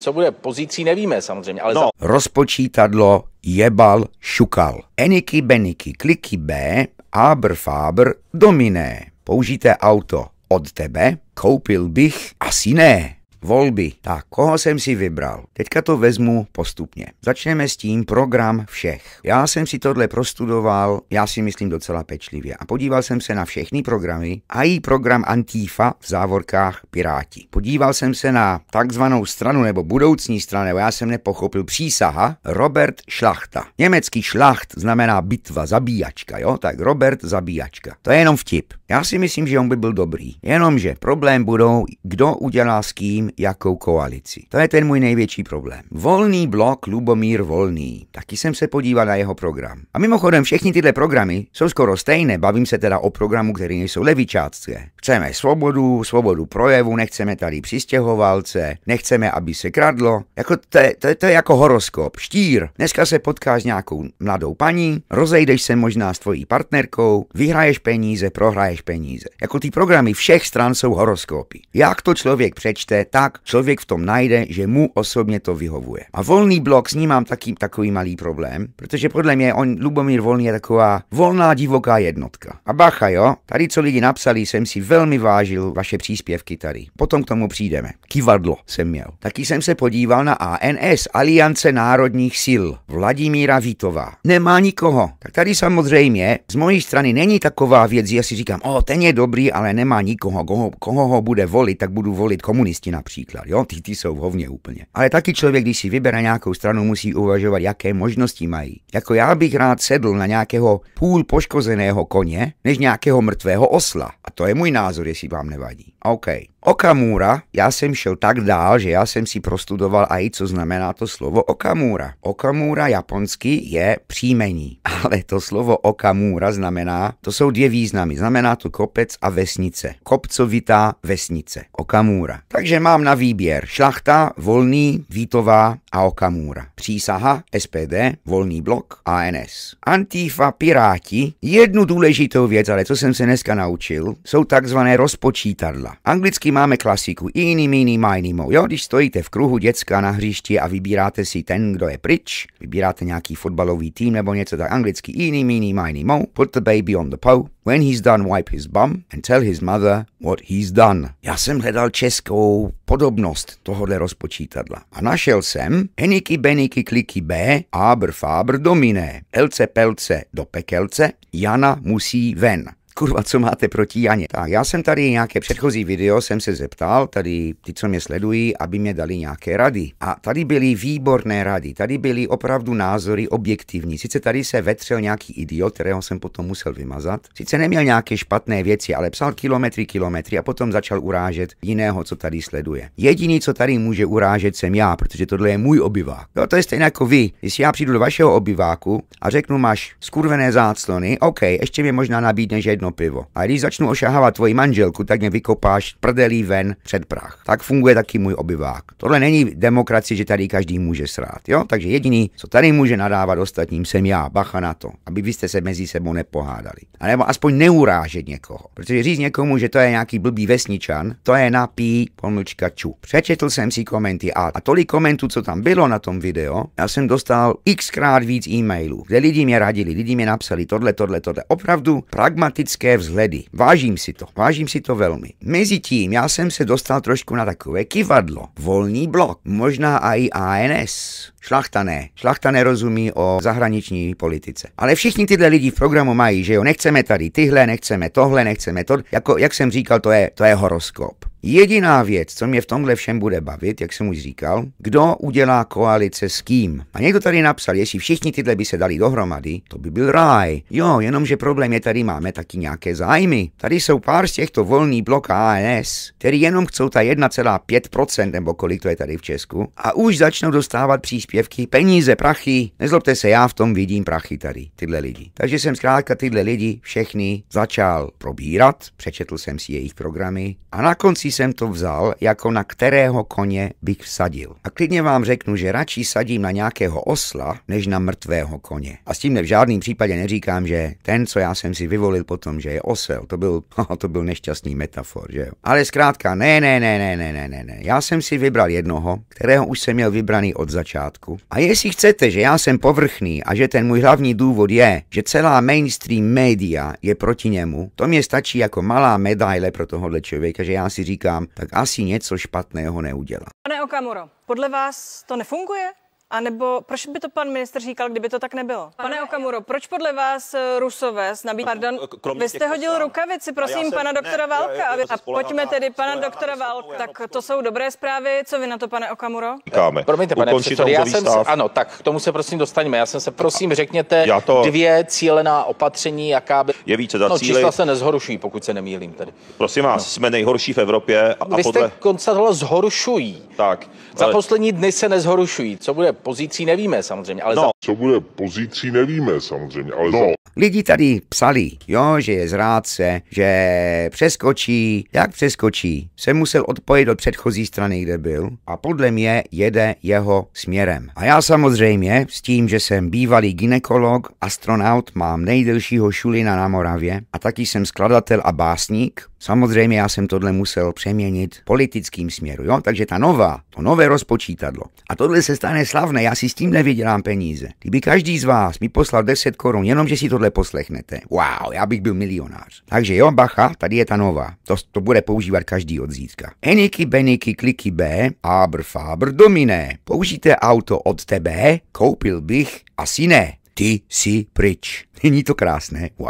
Co bude pozicí, nevíme samozřejmě. Ale no. za... Rozpočítadlo jebal šukal. Eniky beniky kliky B, abr faber dominé. Použité auto od tebe koupil bych asi ne. Volby. Tak, koho jsem si vybral? Teďka to vezmu postupně. Začneme s tím program všech. Já jsem si tohle prostudoval, já si myslím docela pečlivě a podíval jsem se na všechny programy a i program Antifa v závorkách Piráti. Podíval jsem se na takzvanou stranu nebo budoucní stranu, já jsem nepochopil přísaha, Robert Šlachta. Německý šlacht znamená bitva, zabíjačka, jo? Tak Robert zabíjačka. To je jenom vtip. Já si myslím, že on by byl dobrý. Jenomže problém budou, kdo udělá s kým jakou koalici. To je ten můj největší problém. Volný blok Lubomír Volný. Taky jsem se podíval na jeho program. A mimochodem, všechny tyhle programy jsou skoro stejné. Bavím se teda o programu, který nejsou levičácké. Chceme svobodu, svobodu projevu, nechceme tady přistěhovalce, nechceme, aby se kradlo. Jako to, to, je, to je jako horoskop. Štír. Dneska se potkáš nějakou mladou paní, rozejdeš se možná s tvojí partnerkou, vyhraješ peníze, prohraješ peníze. Jako ty programy všech stran jsou horoskopy. Jak to člověk přečte, tak člověk v tom najde, že mu osobně to vyhovuje. A volný blok s ním mám taky, takový malý problém, protože podle mě on, Lubomír Volný je taková volná divoká jednotka. A bacha, jo, tady co lidi napsali, jsem si velmi vážil vaše příspěvky tady. Potom k tomu přijdeme. Kivadlo jsem měl. Taky jsem se podíval na ANS, Aliance národních sil, Vladimíra Vítová. Nemá nikoho. Tak tady samozřejmě z mojí strany není taková věc, že si říkám, o, ten je dobrý, ale nemá nikoho, koho, koho ho bude volit, tak budu volit komunisti například například. Jo? Ty, ty jsou v hovně úplně. Ale taky člověk, když si vybere nějakou stranu, musí uvažovat, jaké možnosti mají. Jako já bych rád sedl na nějakého půl poškozeného koně, než nějakého mrtvého osla. A to je můj názor, jestli vám nevadí. OK. Okamura, já jsem šel tak dál, že já jsem si prostudoval i co znamená to slovo Okamura. Okamura japonsky je příjmení, ale to slovo Okamura znamená, to jsou dvě významy, znamená to kopec a vesnice. Kopcovitá vesnice, Okamura. Takže mám na výběr šlachta, volný, vítová a Okamura. Přísaha, SPD, volný blok, ANS. Antifa, piráti, jednu důležitou věc, ale co jsem se dneska naučil, jsou takzvané rozpočítadla. Anglicky vždycky máme klasiku. jiný, jiný, majný, mo. Jo, když stojíte v kruhu děcka na hřišti a vybíráte si ten, kdo je pryč, vybíráte nějaký fotbalový tým nebo něco tak anglicky. jiný, jiný, majný, mo. Put the baby on the pole. When he's done, wipe his bum and tell his mother what he's done. Já jsem hledal českou podobnost tohohle rozpočítadla a našel jsem eniky, Beniky, Kliky B, Abr Fabr Dominé, Lce Pelce, do pekelce, Jana musí ven kurva, co máte proti Janě? Tak, já jsem tady nějaké předchozí video, jsem se zeptal, tady ty, co mě sledují, aby mě dali nějaké rady. A tady byly výborné rady, tady byly opravdu názory objektivní. Sice tady se vetřel nějaký idiot, kterého jsem potom musel vymazat. Sice neměl nějaké špatné věci, ale psal kilometry, kilometry a potom začal urážet jiného, co tady sleduje. Jediný, co tady může urážet, jsem já, protože tohle je můj obyvák. No, to je stejné jako vy. Jestli já přijdu do vašeho obyváku a řeknu, máš skurvené záclony, OK, ještě mi možná že jedno jedno pivo. A když začnu ošahávat tvoji manželku, tak mě vykopáš prdelí ven před prach. Tak funguje taky můj obyvák. Tohle není demokracie, že tady každý může srát. Jo? Takže jediný, co tady může nadávat ostatním, jsem já. Bacha na to, aby vy jste se mezi sebou nepohádali. A nebo aspoň neurážet někoho. Protože říct někomu, že to je nějaký blbý vesničan, to je na pí pomlčka ču. Přečetl jsem si komenty a, a tolik komentů, co tam bylo na tom videu, já jsem dostal xkrát víc e-mailů, kde lidi mě radili, lidi mě napsali tohle, tohle, tohle. Opravdu pragmaticky hezké vzhledy. Vážím si to, vážím si to velmi. Mezitím já jsem se dostal trošku na takové kivadlo. Volný blok, možná i ANS. Šlachtané. Šlachtané rozumí o zahraniční politice. Ale všichni tyhle lidi v programu mají, že jo, nechceme tady tyhle, nechceme tohle, nechceme to. Jako, jak jsem říkal, to je, to je horoskop. Jediná věc, co mě v tomhle všem bude bavit, jak jsem už říkal, kdo udělá koalice s kým. A někdo tady napsal, jestli všichni tyhle by se dali dohromady, to by byl ráj. Jo, jenomže problém je, tady máme taky nějaké zájmy. Tady jsou pár z těchto volný blok ANS, který jenom chcou ta 1,5% nebo kolik to je tady v Česku a už začnou dostávat příspěvky příspěvky, peníze, prachy. Nezlobte se, já v tom vidím prachy tady, tyhle lidi. Takže jsem zkrátka tyhle lidi všechny začal probírat, přečetl jsem si jejich programy a na konci jsem to vzal, jako na kterého koně bych vsadil. A klidně vám řeknu, že radši sadím na nějakého osla, než na mrtvého koně. A s tím v žádném případě neříkám, že ten, co já jsem si vyvolil potom, že je osel, to byl, to byl nešťastný metafor, že jo. Ale zkrátka, ne, ne, ne, ne, ne, ne, ne, ne. Já jsem si vybral jednoho, kterého už jsem měl vybraný od začátku pořádku. A jestli chcete, že já jsem povrchný a že ten můj hlavní důvod je, že celá mainstream média je proti němu, to mě stačí jako malá medaile pro tohohle člověka, že já si říkám, tak asi něco špatného neudělá. Pane Okamuro, podle vás to nefunguje? A nebo proč by to pan minister říkal, kdyby to tak nebylo? Pane Okamuro, proč podle vás eh, Rusové snabí, pardon, eh, vy jste hodil stran. rukavici, prosím, jsem, pana doktora ne, Válka. Já, já, já a pojďme tedy, pana doktora Válka, tak to jsou dobré zprávy, co vy na to, pane Okamuro? Říkáme, Promiňte, pane předsedo, já jsem se, ano, tak k tomu se prosím dostaňme. Já jsem se, prosím, řekněte já to, dvě cílená opatření, jaká by... Je více za No, čísla se nezhorušují, pokud se nemýlím tedy. Prosím vás, no. jsme nejhorší v Evropě. A vy jste podle... konstatoval, zhoršují. Tak. Za poslední dny se nezhorušují. Co bude Pozítří nevíme samozřejmě, ale... No. Za... Co bude pozítří nevíme samozřejmě, ale... No. Za... Lidi tady psali, jo, že je zrádce, že přeskočí, jak přeskočí. Se musel odpojit do předchozí strany, kde byl a podle mě jede jeho směrem. A já samozřejmě s tím, že jsem bývalý ginekolog, astronaut, mám nejdelšího šulina na Moravě a taky jsem skladatel a básník, samozřejmě já jsem tohle musel přeměnit politickým směru, jo, takže ta nová, to nové rozpočítadlo. A tohle se stane slavným správné, já si s tím nevydělám peníze. Kdyby každý z vás mi poslal 10 korun, jenom že si tohle poslechnete, wow, já bych byl milionář. Takže jo, bacha, tady je ta nová. To, to bude používat každý od zítka. Eniky, beniky, kliky B, abr, fabr, dominé. Použijte auto od tebe, koupil bych asi ne. Ty si pryč. Není to krásné? Wow.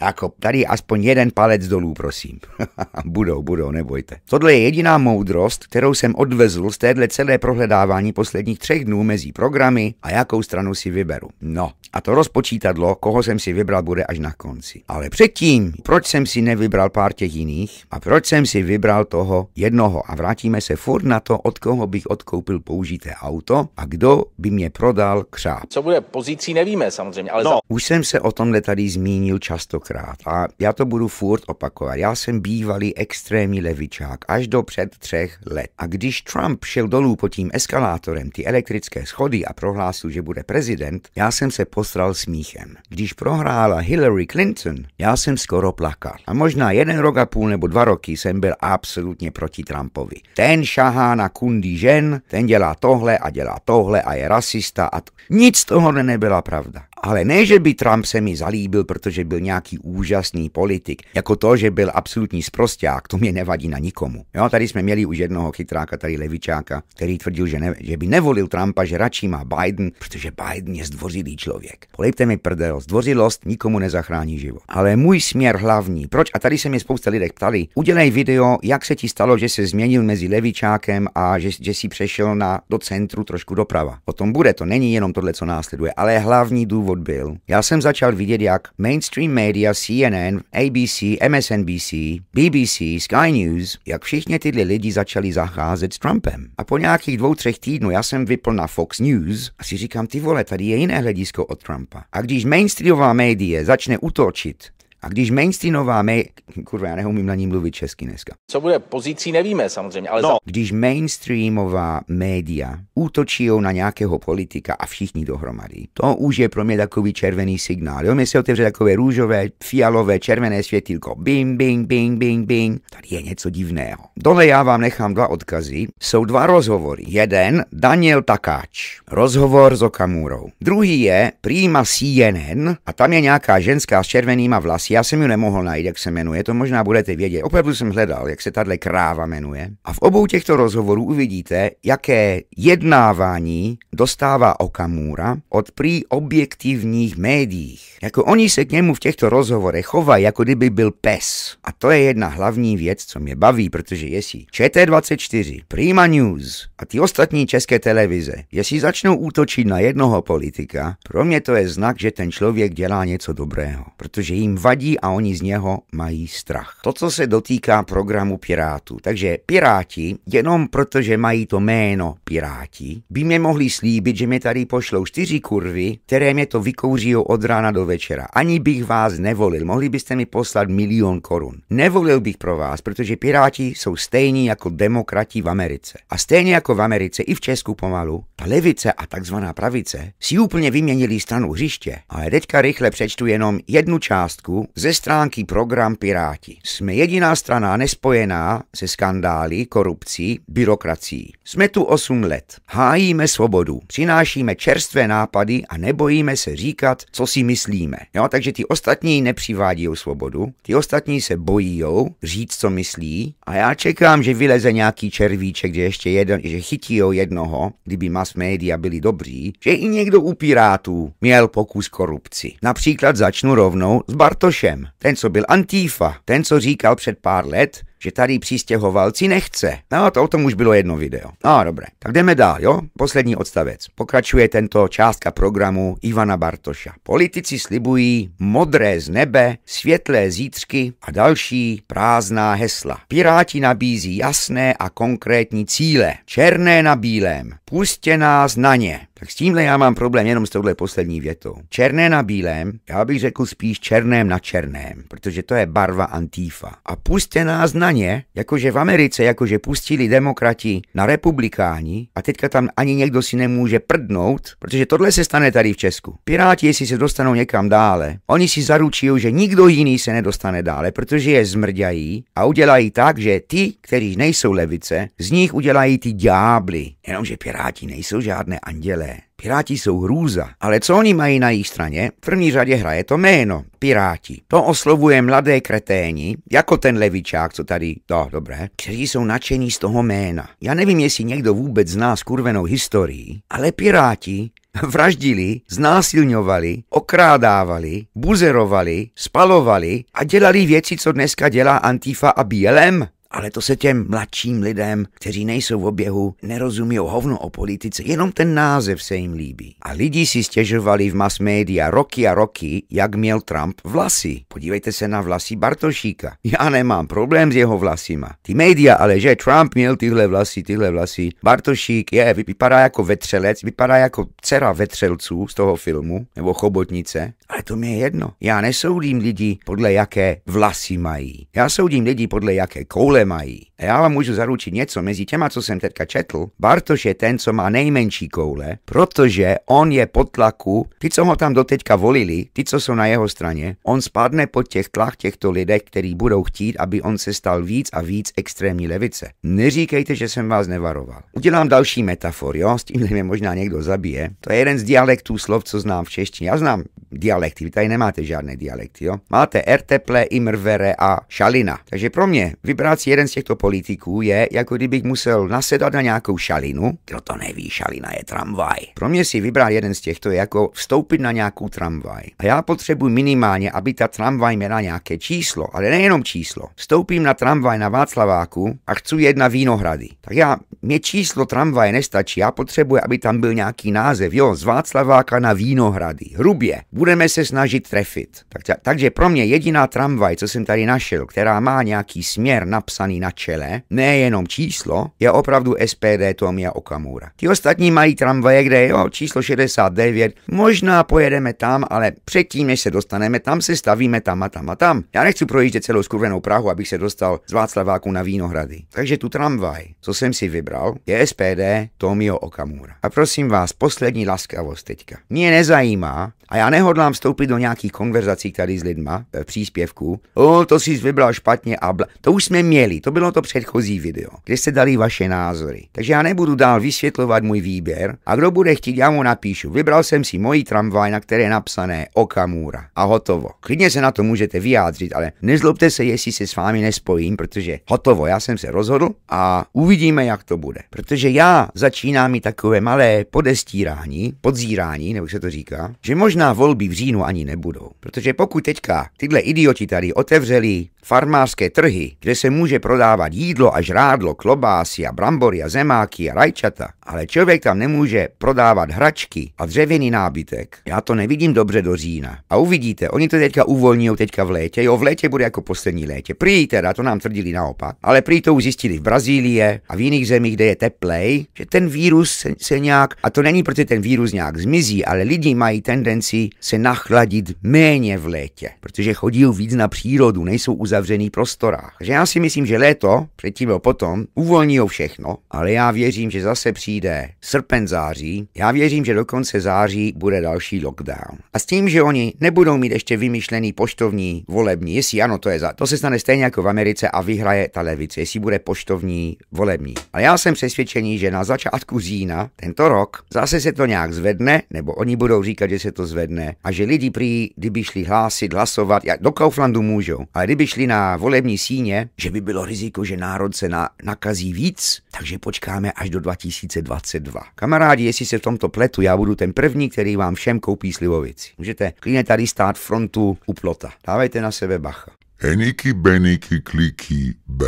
Jako tady aspoň jeden palec dolů, prosím. budou, budou, nebojte. Tohle je jediná moudrost, kterou jsem odvezl z téhle celé prohledávání posledních třech dnů mezi programy a jakou stranu si vyberu. No, a to rozpočítadlo, koho jsem si vybral, bude až na konci. Ale předtím, proč jsem si nevybral pár těch jiných a proč jsem si vybral toho jednoho a vrátíme se furt na to, od koho bych odkoupil použité auto a kdo by mě prodal křáp. Co bude pozicí, nevíme samozřejmě, ale... No. Za... Už jsem se o tomhle tady zmínil častokrát a já to budu furt opakovat. Já jsem bývalý extrémní levičák až do před třech let. A když Trump šel dolů pod tím eskalátorem ty elektrické schody a prohlásil, že bude prezident, já jsem se posral smíchem. Když prohrála Hillary Clinton, já jsem skoro plakal. A možná jeden rok a půl nebo dva roky jsem byl absolutně proti Trumpovi. Ten šahá na kundy žen, ten dělá tohle a dělá tohle a je rasista a to. Nic toho nebyla pravda. Ale ne, že by Trump se mi zalíbil, protože byl nějaký úžasný politik, jako to, že byl absolutní sprosták, to mě nevadí na nikomu. Jo, tady jsme měli už jednoho chytráka, tady levičáka, který tvrdil, že, ne, že by nevolil Trumpa, že radši má Biden, protože Biden je zdvořilý člověk. Polejte mi prdel, zdvořilost nikomu nezachrání život. Ale můj směr hlavní, proč, a tady se mě spousta lidí ptali, udělej video, jak se ti stalo, že se změnil mezi levičákem a že, že si přešel na, do centru trošku doprava. O tom bude, to není jenom tohle, co následuje, ale hlavní důvod důvod byl, já jsem začal vidět, jak mainstream media CNN, ABC, MSNBC, BBC, Sky News, jak všichni tyhle lidi začali zacházet s Trumpem. A po nějakých dvou, třech týdnů já jsem vypl na Fox News a si říkám, ty vole, tady je jiné hledisko od Trumpa. A když mainstreamová média začne útočit a když mainstreamová, mé, kurva, já neumím na ní mluvit česky dneska. Co bude pozicí, nevíme samozřejmě, ale... No. Za... Když mainstreamová média útočí na nějakého politika a všichni dohromady, to už je pro mě takový červený signál. Jo, mě se otevře takové růžové, fialové, červené světilko. Bing, bing, bing, bing, bing. Tady je něco divného. Dole já vám nechám dva odkazy. Jsou dva rozhovory. Jeden, Daniel Takáč, rozhovor s Okamurou. Druhý je Prima CNN a tam je nějaká ženská s červenýma vlasy já jsem ji nemohl najít, jak se jmenuje, to možná budete vědět. Opravdu jsem hledal, jak se tahle kráva jmenuje. A v obou těchto rozhovorů uvidíte, jaké jednávání dostává Okamura od prý objektivních médiích. Jako oni se k němu v těchto rozhovorech chovají, jako kdyby byl pes. A to je jedna hlavní věc, co mě baví, protože jestli ČT24, Prima News a ty ostatní české televize, jestli začnou útočit na jednoho politika, pro mě to je znak, že ten člověk dělá něco dobrého, protože jim vadí nevadí a oni z něho mají strach. To, co se dotýká programu Pirátů. Takže Piráti, jenom protože mají to jméno Piráti, by mě mohli slíbit, že mě tady pošlou čtyři kurvy, které mě to vykouří od rána do večera. Ani bych vás nevolil, mohli byste mi poslat milion korun. Nevolil bych pro vás, protože Piráti jsou stejní jako demokrati v Americe. A stejně jako v Americe i v Česku pomalu, ta levice a takzvaná pravice si úplně vyměnili stranu hřiště. Ale teďka rychle přečtu jenom jednu částku ze stránky program Piráti. Jsme jediná strana nespojená se skandály, korupcí, byrokracií. Jsme tu 8 let. Hájíme svobodu, přinášíme čerstvé nápady a nebojíme se říkat, co si myslíme. Jo, takže ti ostatní nepřivádí svobodu, ti ostatní se bojí říct, co myslí a já čekám, že vyleze nějaký červíček, kde ještě jeden, že chytí jednoho, kdyby mass media byli dobří, že i někdo u Pirátů měl pokus korupci. Například začnu rovnou s Bartošem všem. Ten, co byl Antifa, ten, co říkal před pár let, že tady přistěhovalci nechce. No a to o tom už bylo jedno video. No dobré, tak jdeme dál, jo? Poslední odstavec. Pokračuje tento částka programu Ivana Bartoša. Politici slibují modré z nebe, světlé zítřky a další prázdná hesla. Piráti nabízí jasné a konkrétní cíle. Černé na bílém. Pustě nás na ně. Tak s tímhle já mám problém jenom s touhle poslední větou. Černé na bílém, já bych řekl spíš černém na černém, protože to je barva Antifa. A puste nás na ně, jakože v Americe, jakože pustili demokrati na republikáni a teďka tam ani někdo si nemůže prdnout, protože tohle se stane tady v Česku. Piráti, jestli se dostanou někam dále, oni si zaručí, že nikdo jiný se nedostane dále, protože je zmrdějí a udělají tak, že ty, kteří nejsou levice, z nich udělají ty ďábly. Jenomže piráti nejsou žádné andělé. Piráti jsou hrůza, ale co oni mají na jejich straně? V první řadě hraje to jméno, Piráti. To oslovuje mladé kreténi, jako ten levičák, co tady, to no, dobré, kteří jsou nadšení z toho jména. Já nevím, jestli někdo vůbec zná skurvenou historii, ale Piráti vraždili, znásilňovali, okrádávali, buzerovali, spalovali a dělali věci, co dneska dělá Antifa a BLM. Ale to se těm mladším lidem, kteří nejsou v oběhu, nerozumí hovno o politice, jenom ten název se jim líbí. A lidi si stěžovali v mass media roky a roky, jak měl Trump vlasy. Podívejte se na vlasy Bartošíka. Já nemám problém s jeho vlasima. Ty média ale, že Trump měl tyhle vlasy, tyhle vlasy. Bartošík je, vypadá jako vetřelec, vypadá jako dcera vetřelců z toho filmu, nebo chobotnice. Ale to mi je jedno. Já nesoudím lidi podle jaké vlasy mají. Já soudím lidi podle jaké koule pole mají. A já vám můžu zaručit něco, mezi těma, co jsem teďka četl, Bartoš je ten, co má nejmenší koule, protože on je pod tlaku, ty, co ho tam doteďka volili, ty, co jsou na jeho straně, on spadne pod těch tlak těchto lidí, kteří budou chtít, aby on se stal víc a víc extrémní levice. Neříkejte, že jsem vás nevaroval. Udělám další metafor, jo, s tím mě možná někdo zabije. To je jeden z dialektů slov, co znám v češtině. Já znám dialekty. Vy tady nemáte žádné dialekty, jo? Máte Erteple, Imrvere a Šalina. Takže pro mě vybrat si jeden z těchto politiků je, jako kdybych musel nasedat na nějakou šalinu. Kdo to neví, šalina je tramvaj. Pro mě si vybrat jeden z těchto je jako vstoupit na nějakou tramvaj. A já potřebuji minimálně, aby ta tramvaj měla nějaké číslo, ale nejenom číslo. Vstoupím na tramvaj na Václaváku a chci jet na Vínohrady. Tak já, mě číslo tramvaje nestačí, já potřebuji, aby tam byl nějaký název, jo, z Václaváka na Vínohrady, hrubě budeme se snažit trefit. Tak, takže pro mě jediná tramvaj, co jsem tady našel, která má nějaký směr napsaný na čele, nejenom číslo, je opravdu SPD Tomia Okamura. Ti ostatní mají tramvaje, kde je jo, číslo 69, možná pojedeme tam, ale předtím, než se dostaneme tam, se stavíme tam a tam a tam. Já nechci projíždět celou skurvenou Prahu, abych se dostal z Václaváku na Vínohrady. Takže tu tramvaj, co jsem si vybral, je SPD Tomio Okamura. A prosím vás, poslední laskavost teďka. Mě nezajímá, a já neho nehodlám vstoupit do nějakých konverzací tady s lidma v eh, příspěvku. O, to jsi vybral špatně a bla. To už jsme měli, to bylo to předchozí video, kde se dali vaše názory. Takže já nebudu dál vysvětlovat můj výběr a kdo bude chtít, já mu napíšu. Vybral jsem si moji tramvaj, na které je napsané Okamura a hotovo. Klidně se na to můžete vyjádřit, ale nezlobte se, jestli se s vámi nespojím, protože hotovo, já jsem se rozhodl a uvidíme, jak to bude. Protože já začínám mít takové malé podestírání, podzírání, nebo se to říká, že možná volby období v říjnu ani nebudou. Protože pokud teďka tyhle idioti tady otevřeli farmářské trhy, kde se může prodávat jídlo a žrádlo, klobásy a brambory a zemáky a rajčata, ale člověk tam nemůže prodávat hračky a dřevěný nábytek, já to nevidím dobře do října. A uvidíte, oni to teďka uvolní teďka v létě, jo, v létě bude jako poslední létě. Prý teda, to nám tvrdili naopak, ale prý to už zjistili v Brazílii a v jiných zemích, kde je teplej, že ten vírus se, se nějak, a to není, protože ten vírus nějak zmizí, ale lidi mají tendenci se nachladit méně v létě, protože chodí víc na přírodu, nejsou uzavřený prostorách. Takže já si myslím, že léto, předtím nebo potom, uvolní ho všechno, ale já věřím, že zase přijde srpen září, já věřím, že do konce září bude další lockdown. A s tím, že oni nebudou mít ještě vymyšlený poštovní volební, jestli ano, to je za, to se stane stejně jako v Americe a vyhraje ta levice, jestli bude poštovní volební. Ale já jsem přesvědčený, že na začátku října tento rok zase se to nějak zvedne, nebo oni budou říkat, že se to zvedne a že lidi prý, kdyby šli hlásit, hlasovat, jak do Kauflandu můžou, ale kdyby šli na volební síně, že by bylo riziko, že národ se na, nakazí víc, takže počkáme až do 2022. Kamarádi, jestli se v tomto pletu, já budu ten první, který vám všem koupí slivovici. Můžete klidně tady stát frontu u plota. Dávejte na sebe bacha. Heniky, beniky, kliky, B,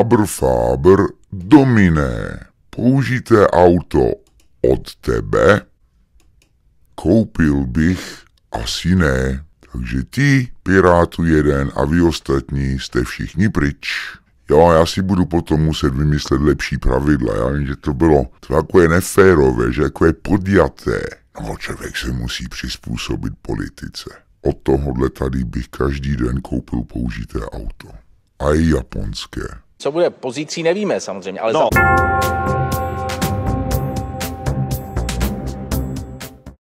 abr, Faber, dominé. Použité auto od tebe koupil bych asi ne. Takže ty, Pirátu jeden a vy ostatní jste všichni pryč. Jo, já si budu potom muset vymyslet lepší pravidla. Já vím, že to bylo to takové neférové, že takové podjaté. No, člověk se musí přizpůsobit politice. Od tohohle tady bych každý den koupil použité auto. A i japonské. Co bude pozící, nevíme samozřejmě, ale... No. Za...